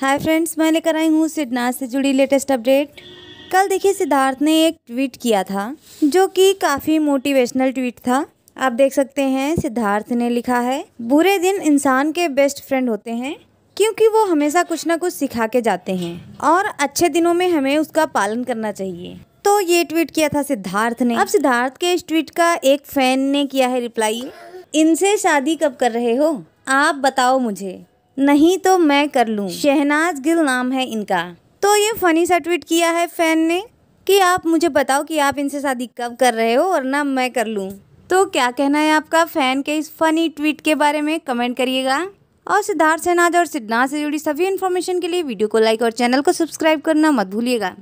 hi friends मैं लेकर आई हूँ सिद्धनाथ से जुड़ी लेटेस्ट अपडेट कल देखिए सिद्धार्थ ने एक ट्वीट किया था जो कि काफ़ी मोटिवेशनल ट्वीट था आप देख सकते हैं सिद्धार्थ ने लिखा है बुरे दिन इंसान के बेस्ट फ्रेंड होते हैं क्योंकि वो हमेशा कुछ ना कुछ सिखा के जाते हैं और अच्छे दिनों में हमें उसका पालन करना चाहिए तो ये ट्वीट किया था सिद्धार्थ ने अब सिद्धार्थ के इस ट्वीट का एक फैन ने किया है रिप्लाई इनसे शादी कब कर रहे हो आप बताओ मुझे नहीं तो मैं कर लूँ शहनाज गिल नाम है इनका तो ये फ़नी सा ट्वीट किया है फैन ने कि आप मुझे बताओ कि आप इनसे शादी कब कर रहे हो और ना मैं कर लूँ तो क्या कहना है आपका फ़ैन के इस फ़नी ट्वीट के बारे में कमेंट करिएगा और सिद्धार्थ शहनाज और सिद्धार्थ से जुड़ी सभी इन्फॉर्मेशन के लिए वीडियो को लाइक और चैनल को सब्सक्राइब करना मत भूलिएगा